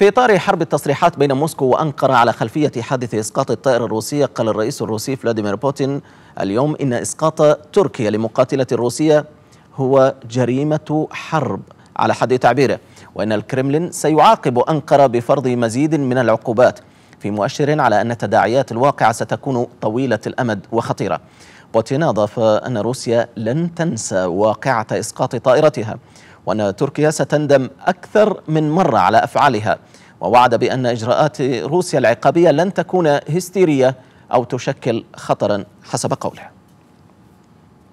في إطار حرب التصريحات بين موسكو وأنقرة على خلفية حادث إسقاط الطائرة الروسية قال الرئيس الروسي فلاديمير بوتين اليوم إن إسقاط تركيا لمقاتلة الروسيه هو جريمة حرب على حد تعبيره وإن الكرملين سيعاقب أنقرة بفرض مزيد من العقوبات في مؤشر على أن تداعيات الواقعة ستكون طويلة الأمد وخطيرة بوتين أضاف أن روسيا لن تنسى واقعة إسقاط طائرتها وأن تركيا ستندم أكثر من مرة على أفعالها ووعد بأن إجراءات روسيا العقابية لن تكون هستيرية أو تشكل خطرا حسب قوله